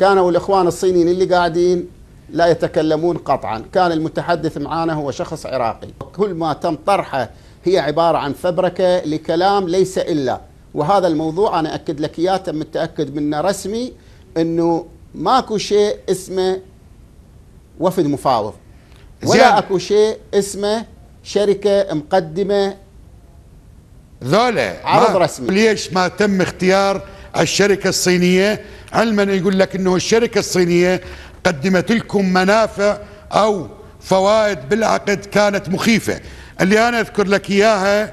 كانوا الإخوان الصينيين اللي قاعدين لا يتكلمون قطعا كان المتحدث معنا هو شخص عراقي كل ما تم طرحه هي عبارة عن فبركة لكلام ليس إلا وهذا الموضوع أنا أكد لك إياه تم التأكد منه رسمي أنه ماكو شيء اسمه وفد مفاوض ولا أكو شيء اسمه شركة مقدمة ذولا عرض رسمي ليش ما تم اختيار الشركة الصينية علما يقول لك أنه الشركة الصينية قدمت لكم منافع أو فوائد بالعقد كانت مخيفة اللي أنا أذكر لك إياها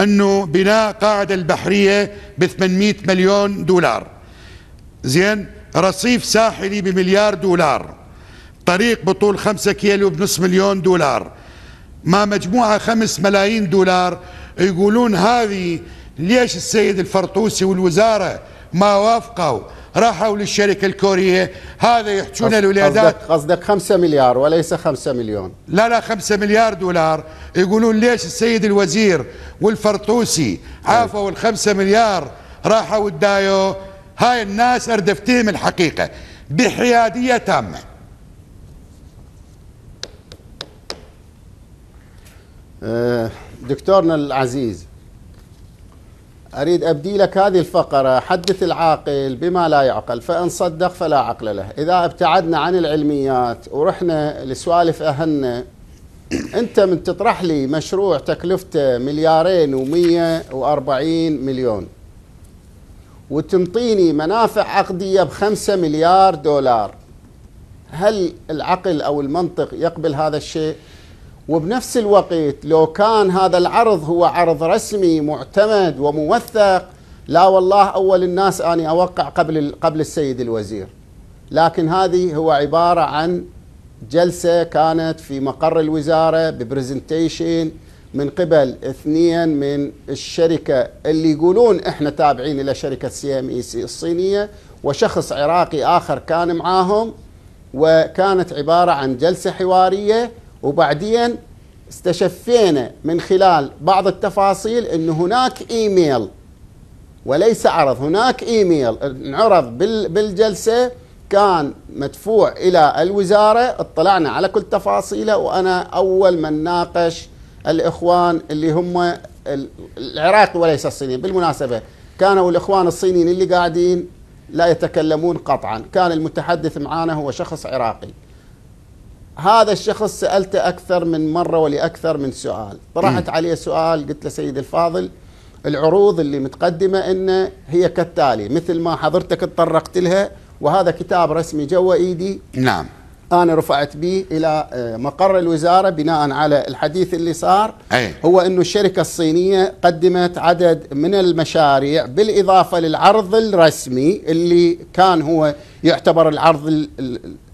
أنه بناء قاعدة البحرية ب 800 مليون دولار زين رصيف ساحلي بمليار دولار طريق بطول 5 كيلو بنص مليون دولار ما مجموعة 5 ملايين دولار يقولون هذه ليش السيد الفرطوسي والوزارة ما وافقوا راحوا للشركة الكورية هذا يحجون الولادات قصدك, قصدك 5 مليار وليس 5 مليون لا لا 5 مليار دولار يقولون ليش السيد الوزير والفرطوسي عافوا ال 5 مليار راحوا الدايو هاي الناس اردفتهم الحقيقة بحيادية تامة أه، دكتورنا العزيز أريد أبدي لك هذه الفقرة حدث العاقل بما لا يعقل فإن صدق فلا عقل له إذا ابتعدنا عن العلميات ورحنا لسوالف أهلنا أنت من تطرح لي مشروع تكلفته مليارين ومية وأربعين مليون وتنطيني منافع عقدية بخمسة مليار دولار هل العقل أو المنطق يقبل هذا الشيء؟ وبنفس الوقت لو كان هذا العرض هو عرض رسمي معتمد وموثق لا والله اول الناس اني اوقع قبل قبل السيد الوزير لكن هذه هو عباره عن جلسه كانت في مقر الوزاره ببرزنتيشن من قبل اثنين من الشركه اللي يقولون احنا تابعين الى شركه سي ام اي سي الصينيه وشخص عراقي اخر كان معاهم وكانت عباره عن جلسه حواريه وبعدين استشفينا من خلال بعض التفاصيل أن هناك إيميل وليس عرض هناك إيميل انعرض بالجلسة كان مدفوع إلى الوزارة اطلعنا على كل تفاصيله وأنا أول من ناقش الإخوان اللي هم العراق وليس الصينيين بالمناسبة كانوا الإخوان الصينيين اللي قاعدين لا يتكلمون قطعا كان المتحدث معانا هو شخص عراقي هذا الشخص سألته أكثر من مرة ولأكثر من سؤال طرحت عليه سؤال قلت له سيد الفاضل العروض اللي متقدمة إن هي كالتالي مثل ما حضرتك تطرقت لها وهذا كتاب رسمي جوا إيدي نعم أنا رفعت به إلى آه، مقر الوزارة بناء على الحديث اللي صار أي. هو أنه الشركة الصينية قدمت عدد من المشاريع بالإضافة للعرض الرسمي اللي كان هو يعتبر العرض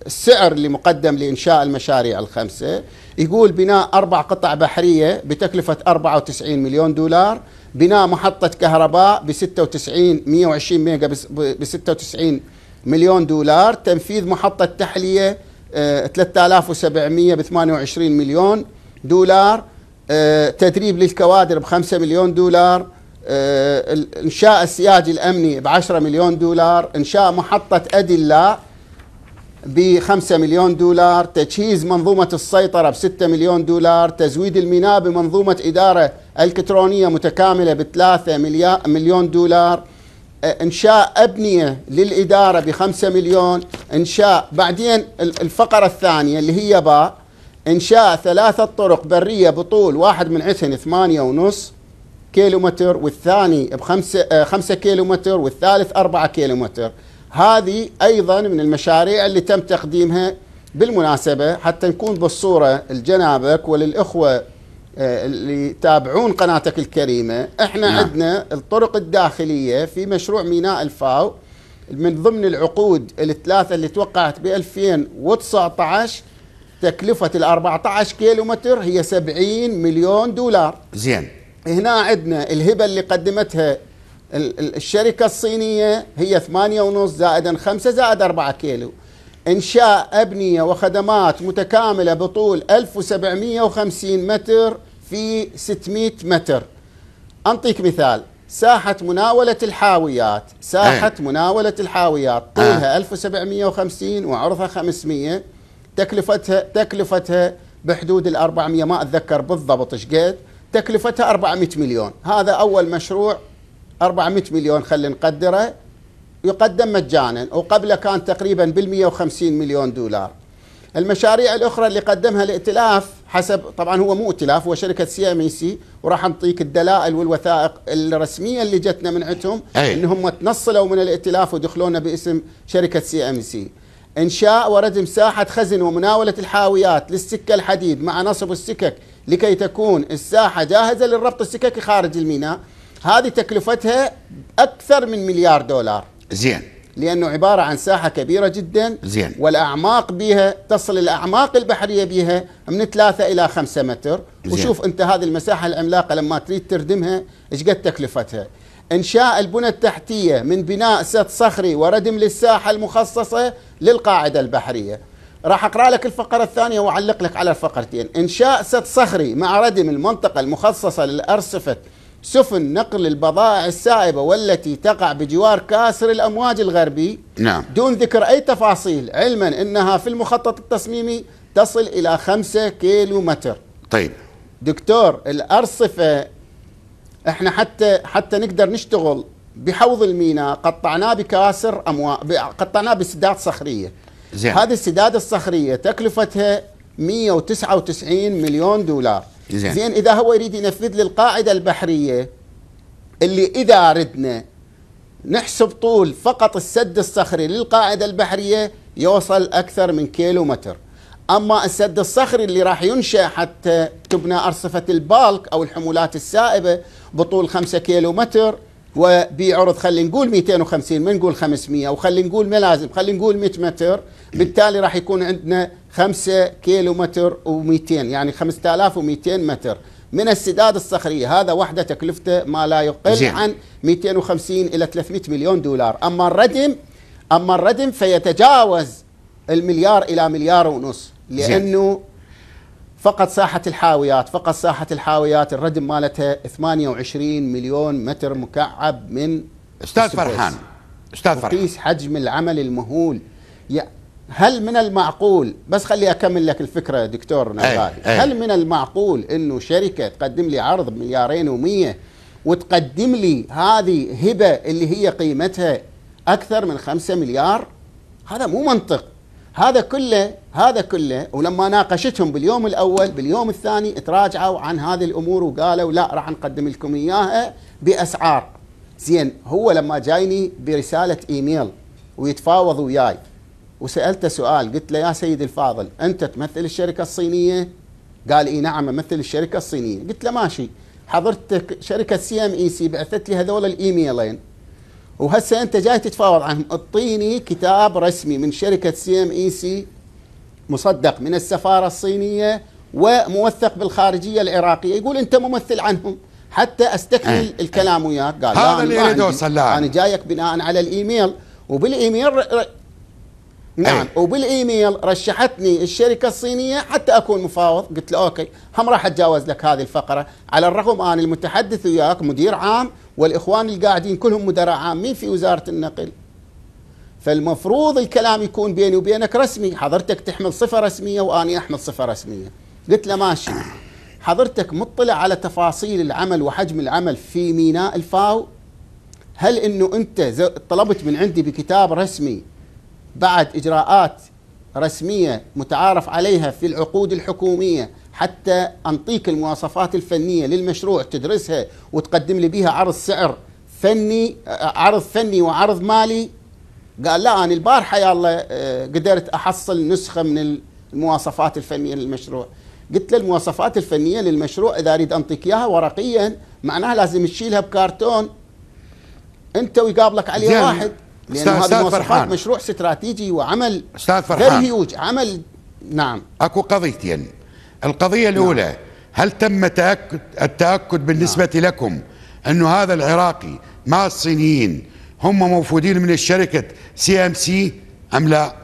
السعر اللي مقدم لإنشاء المشاريع الخمسة يقول بناء أربع قطع بحرية بتكلفة 94 مليون دولار بناء محطة كهرباء ب 96 120 ميجا ب 96 مليون دولار تنفيذ محطة تحلية 3700 ب 28 مليون دولار آه، تدريب للكوادر ب 5 مليون دولار آه، إنشاء السياج الأمني ب 10 مليون دولار إنشاء محطة أدلة ب 5 مليون دولار تجهيز منظومة السيطرة ب 6 مليون دولار تزويد الميناء بمنظومة إدارة إلكترونية متكاملة ب 3 مليون دولار آه، إنشاء أبنية للإدارة ب 5 مليون إنشاء بعدين الفقرة الثانية اللي هي باء إنشاء ثلاثة طرق برية بطول واحد من عثن ثمانية ونص كيلومتر والثاني بخمسة 5 آه، كيلومتر والثالث أربعة كيلومتر هذه أيضا من المشاريع اللي تم تقديمها بالمناسبة حتى نكون بالصورة الجنابك وللإخوة آه، اللي يتابعون قناتك الكريمة احنا نعم. عندنا الطرق الداخلية في مشروع ميناء الفاو من ضمن العقود الثلاثة اللي توقعت ب 2019 تكلفة ال 14 كيلو متر هي 70 مليون دولار زين هنا عندنا الهبة اللي قدمتها الشركة الصينية هي ثمانية ونص زائدا خمسة زائد أربعة كيلو إنشاء أبنية وخدمات متكاملة بطول 1750 متر في 600 متر أنطيك مثال ساحة مناولة الحاويات ساحة أه. مناولة الحاويات آه. طولها أه. 1750 وعرضها 500 تكلفتها تكلفتها بحدود ال 400 ما أتذكر بالضبط ايش قد تكلفتها 400 مليون هذا أول مشروع 400 مليون خلينا نقدره يقدم مجانا وقبله كان تقريبا بال 150 مليون دولار المشاريع الاخرى اللي قدمها الائتلاف حسب طبعا هو مو ائتلاف هو شركه سي ام اي سي وراح نعطيك الدلائل والوثائق الرسميه اللي جتنا من عندهم انهم تنصلوا من الائتلاف ودخلونا باسم شركه سي ام سي انشاء وردم ساحه خزن ومناوله الحاويات للسكه الحديد مع نصب السكك لكي تكون الساحه جاهزه للربط السككي خارج الميناء هذه تكلفتها أكثر من مليار دولار زين لأنه عبارة عن ساحة كبيرة جدا زين والأعماق بها تصل الأعماق البحرية بها من 3 إلى 5 متر زين. وشوف أنت هذه المساحة العملاقة لما تريد تردمها إيش قد تكلفتها إنشاء البنى التحتية من بناء ست صخري وردم للساحة المخصصة للقاعدة البحرية راح أقرأ لك الفقرة الثانية وأعلق لك على الفقرتين إنشاء ست صخري مع ردم المنطقة المخصصة للأرصفة سفن نقل البضائع السائبة والتي تقع بجوار كاسر الأمواج الغربي نعم. دون ذكر أي تفاصيل علما أنها في المخطط التصميمي تصل إلى خمسة كيلو متر طيب دكتور الأرصفة احنا حتى حتى نقدر نشتغل بحوض الميناء قطعناه بكاسر أموا... قطعناه بسداد صخرية زين. هذه السداد الصخرية تكلفتها 199 مليون دولار زين. زين اذا هو يريد ينفذ لي القاعده البحريه اللي اذا ردنا نحسب طول فقط السد الصخري للقاعده البحريه يوصل اكثر من كيلو متر اما السد الصخري اللي راح ينشا حتى تبنى ارصفه البالك او الحمولات السائبه بطول 5 كيلو متر وبعرض خلينا نقول 250 ما نقول 500 وخلينا نقول ما لازم خلينا نقول 100 متر بالتالي راح يكون عندنا 5 كيلو متر و200 يعني 5200 متر من السداد الصخرية هذا وحدة تكلفته ما لا يقل زين. عن 250 إلى 300 مليون دولار أما الردم أما الردم فيتجاوز المليار إلى مليار ونص لأنه فقط ساحة الحاويات فقط ساحة الحاويات الردم مالتها 28 مليون متر مكعب من أستاذ فرحان أستاذ فرحان قيس حجم العمل المهول يعني هل من المعقول بس خلي اكمل لك الفكره دكتور نبغاي هل من المعقول انه شركه تقدم لي عرض بمليارين و100 وتقدم لي هذه هبه اللي هي قيمتها اكثر من 5 مليار هذا مو منطق هذا كله هذا كله ولما ناقشتهم باليوم الاول باليوم الثاني تراجعوا عن هذه الامور وقالوا لا راح نقدم لكم اياها باسعار زين هو لما جايني برساله ايميل ويتفاوض وياي وسالته سؤال قلت له يا سيدي الفاضل انت تمثل الشركه الصينيه؟ قال اي نعم امثل الشركه الصينيه، قلت له ماشي حضرتك شركه سي ام اي سي بعثت لي هذول الايميلين وهسه انت جاي تتفاوض عنهم اعطيني كتاب رسمي من شركه سي ام اي سي مصدق من السفاره الصينيه وموثق بالخارجيه العراقيه يقول انت ممثل عنهم حتى استكمل إيه. الكلام وياك قال هذا اللي اريد اوصل له انا جايك بناء على الايميل وبالايميل نعم وبالايميل رشحتني الشركه الصينيه حتى اكون مفاوض قلت له اوكي هم راح اتجاوز لك هذه الفقره على الرغم انا المتحدث وياك مدير عام والاخوان اللي قاعدين كلهم مدراء عامين في وزاره النقل فالمفروض الكلام يكون بيني وبينك رسمي حضرتك تحمل صفه رسميه واني احمل صفه رسميه قلت له ماشي حضرتك مطلع على تفاصيل العمل وحجم العمل في ميناء الفاو هل انه انت طلبت من عندي بكتاب رسمي بعد إجراءات رسمية متعارف عليها في العقود الحكومية حتى أنطيك المواصفات الفنية للمشروع تدرسها وتقدم لي بيها عرض سعر فني عرض فني وعرض مالي قال لا أنا البارحة يا الله آه، قدرت أحصل نسخة من المواصفات الفنية للمشروع قلت له المواصفات الفنية للمشروع إذا أريد أنطيك إياها ورقيا معناها لازم تشيلها بكرتون أنت ويقابلك عليه واحد لأن هذه فرحان مشروع استراتيجي وعمل أستاذ فرحان غير هيوج عمل نعم أكو قضيتين القضية الأولى نعم. هل تم تأكد التأكد بالنسبة نعم. لكم أنه هذا العراقي مع الصينيين هم موفودين من الشركة سي أم سي أم لا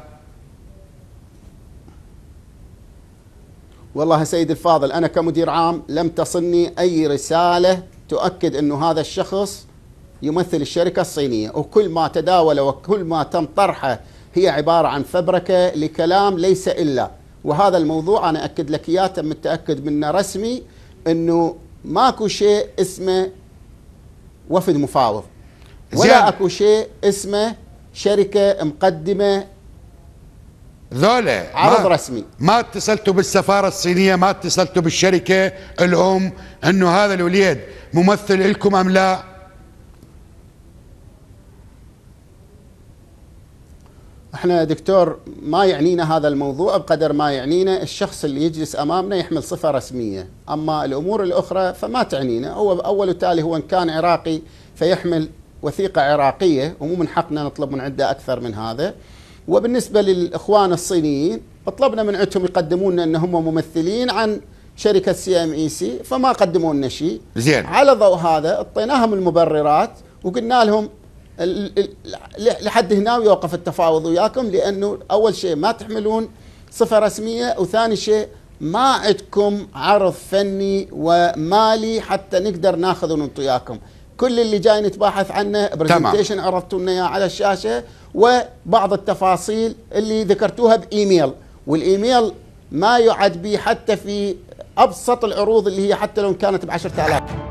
والله سيد الفاضل أنا كمدير عام لم تصلني أي رسالة تؤكد أنه هذا الشخص يمثل الشركة الصينية وكل ما تداول وكل ما تم طرحه هي عبارة عن فبركة لكلام ليس إلا وهذا الموضوع أنا أكد لك إياه تم التأكد منه رسمي أنه ماكو شيء اسمه وفد مفاوض ولا أكو شيء اسمه شركة مقدمة ذولا عرض ما رسمي ما اتصلتوا بالسفارة الصينية ما اتصلتوا بالشركة الأم أنه هذا الوليد ممثل لكم أم لا احنا دكتور ما يعنينا هذا الموضوع بقدر ما يعنينا الشخص اللي يجلس امامنا يحمل صفه رسميه، اما الامور الاخرى فما تعنينا، هو اول وتالي هو ان كان عراقي فيحمل وثيقه عراقيه ومو من حقنا نطلب من عنده اكثر من هذا. وبالنسبه للاخوان الصينيين طلبنا من عندهم يقدمون لنا ان هم ممثلين عن شركه سي ام اي سي فما قدموا لنا شيء. زين. على ضوء هذا اعطيناهم المبررات وقلنا لهم لحد هنا ويوقف التفاوض وياكم لانه اول شيء ما تحملون صفه رسميه وثاني شيء ما عندكم عرض فني ومالي حتى نقدر ناخذ ونعطي وياكم كل اللي جاي نتباحث عنه برزنتيشن عرضتوا لنا اياه على الشاشه وبعض التفاصيل اللي ذكرتوها بايميل والايميل ما يعد به حتى في ابسط العروض اللي هي حتى لو كانت ب 10000